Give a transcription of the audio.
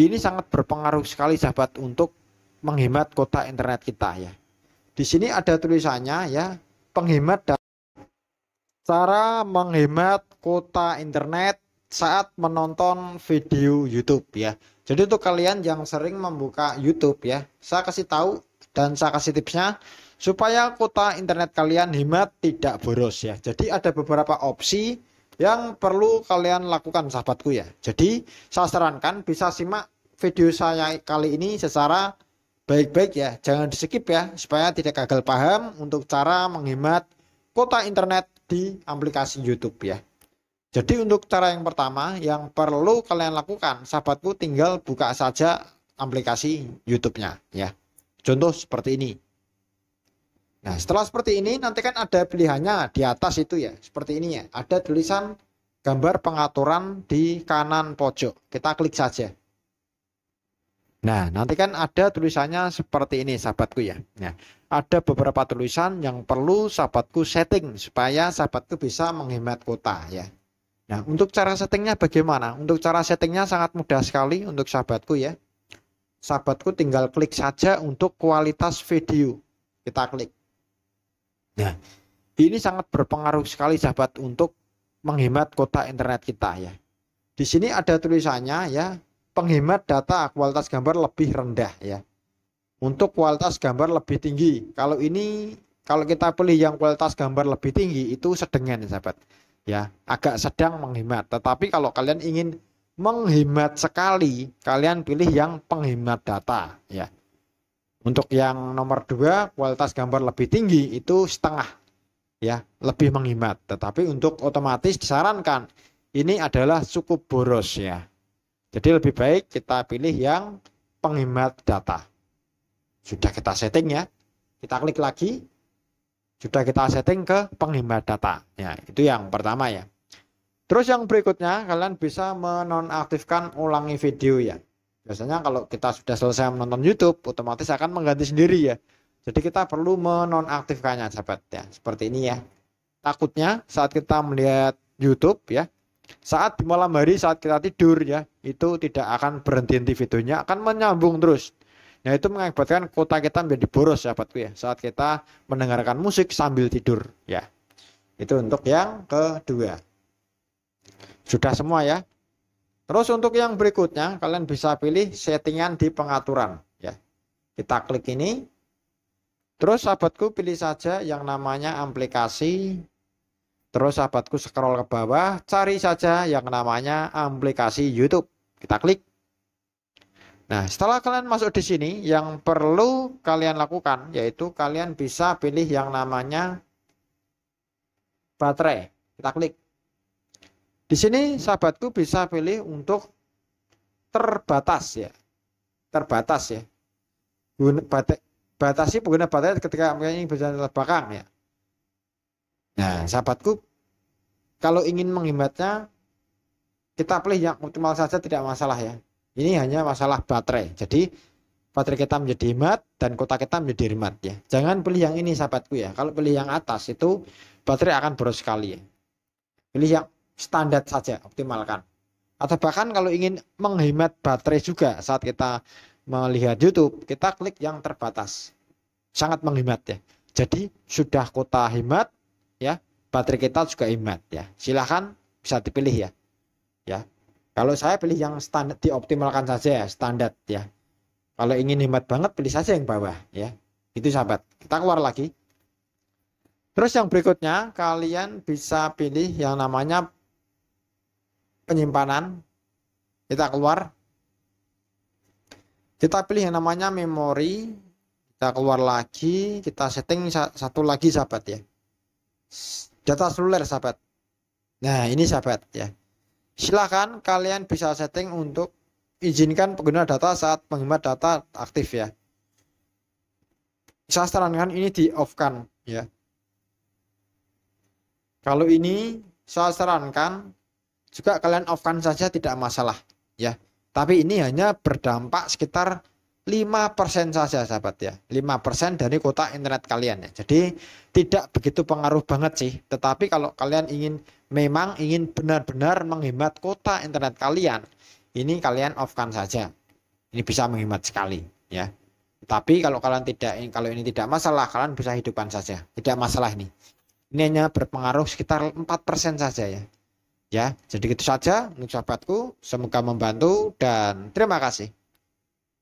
Ini sangat berpengaruh sekali sahabat untuk menghemat kota internet kita ya. Di sini ada tulisannya ya, penghemat dan cara menghemat kuota internet saat menonton video YouTube ya. Jadi untuk kalian yang sering membuka YouTube ya, saya kasih tahu dan saya kasih tipsnya supaya kuota internet kalian hemat tidak boros ya. Jadi ada beberapa opsi yang perlu kalian lakukan sahabatku ya. Jadi saya sarankan bisa simak video saya kali ini secara baik-baik ya. Jangan di skip ya supaya tidak gagal paham untuk cara menghemat kuota internet di aplikasi YouTube ya. Jadi untuk cara yang pertama yang perlu kalian lakukan sahabatku tinggal buka saja aplikasi YouTube-nya ya. Contoh seperti ini. Nah, setelah seperti ini nanti kan ada pilihannya di atas itu ya, seperti ini ya. Ada tulisan gambar pengaturan di kanan pojok. Kita klik saja. Nah, nanti kan ada tulisannya seperti ini sahabatku ya. Nah, ada beberapa tulisan yang perlu sahabatku setting supaya sahabatku bisa menghemat kuota ya. Nah, untuk cara settingnya bagaimana? Untuk cara settingnya sangat mudah sekali untuk sahabatku ya. Sahabatku tinggal klik saja untuk kualitas video. Kita klik. Nah, ini sangat berpengaruh sekali sahabat untuk menghemat kota internet kita ya. Di sini ada tulisannya ya, penghemat data kualitas gambar lebih rendah ya. Untuk kualitas gambar lebih tinggi. Kalau ini kalau kita pilih yang kualitas gambar lebih tinggi itu sedengan sahabat. Ya, agak sedang menghemat. Tetapi kalau kalian ingin menghemat sekali, kalian pilih yang penghemat data ya. Untuk yang nomor dua kualitas gambar lebih tinggi itu setengah ya lebih menghemat. Tetapi untuk otomatis disarankan ini adalah cukup boros ya. Jadi lebih baik kita pilih yang penghemat data. Sudah kita setting ya. Kita klik lagi. Sudah kita setting ke penghemat data. Ya, itu yang pertama ya. Terus yang berikutnya kalian bisa menonaktifkan ulangi video ya biasanya kalau kita sudah selesai menonton YouTube otomatis akan mengganti sendiri ya jadi kita perlu menonaktifkannya sahabat ya seperti ini ya takutnya saat kita melihat YouTube ya saat di malam hari saat kita tidur ya itu tidak akan berhenti videonya akan menyambung terus Nah itu mengakibatkan kota kita menjadi boros sahabatku ya saat kita mendengarkan musik sambil tidur ya. Itu untuk yang kedua. Sudah semua ya. Terus untuk yang berikutnya kalian bisa pilih settingan di pengaturan ya. Kita klik ini. Terus sahabatku pilih saja yang namanya aplikasi. Terus sahabatku scroll ke bawah, cari saja yang namanya aplikasi YouTube. Kita klik. Nah, setelah kalian masuk di sini, yang perlu kalian lakukan yaitu kalian bisa pilih yang namanya baterai. Kita klik. Di sini sahabatku bisa pilih untuk terbatas ya. Terbatas ya. Batasi pengguna baterai ketika ingin berjalan ke belakang ya. Nah, sahabatku kalau ingin menghematnya kita pilih yang optimal saja tidak masalah ya. Ini hanya masalah baterai. Jadi baterai kita menjadi hemat dan kota kita menjadi hemat ya. Jangan pilih yang ini sahabatku ya. Kalau pilih yang atas itu baterai akan boros sekali ya. Pilih yang standar saja optimalkan atau bahkan kalau ingin menghemat baterai juga saat kita melihat YouTube kita klik yang terbatas sangat menghemat ya jadi sudah kota hemat ya baterai kita juga hemat ya silahkan bisa dipilih ya ya kalau saya pilih yang standar dioptimalkan saja ya standar ya kalau ingin hemat banget pilih saja yang bawah ya itu sahabat kita keluar lagi terus yang berikutnya kalian bisa pilih yang namanya penyimpanan. Kita keluar. Kita pilih yang namanya memori. Kita keluar lagi. Kita setting satu lagi sahabat ya. Data seluler sahabat. Nah ini sahabat ya. Silahkan kalian bisa setting untuk izinkan pengguna data saat penghemat data aktif ya. Saya sarankan ini di off kan ya. Kalau ini saya sarankan juga kalian offkan saja tidak masalah ya tapi ini hanya berdampak sekitar 5% saja sahabat ya 5% dari kuota internet kalian ya jadi tidak begitu pengaruh banget sih tetapi kalau kalian ingin memang ingin benar-benar menghemat kuota internet kalian ini kalian offkan saja ini bisa menghemat sekali ya tapi kalau kalian tidak kalau ini tidak masalah kalian bisa hidupan saja tidak masalah ini ini hanya berpengaruh sekitar 4% saja ya Ya, jadi itu saja untuk sahabatku. Semoga membantu dan terima kasih.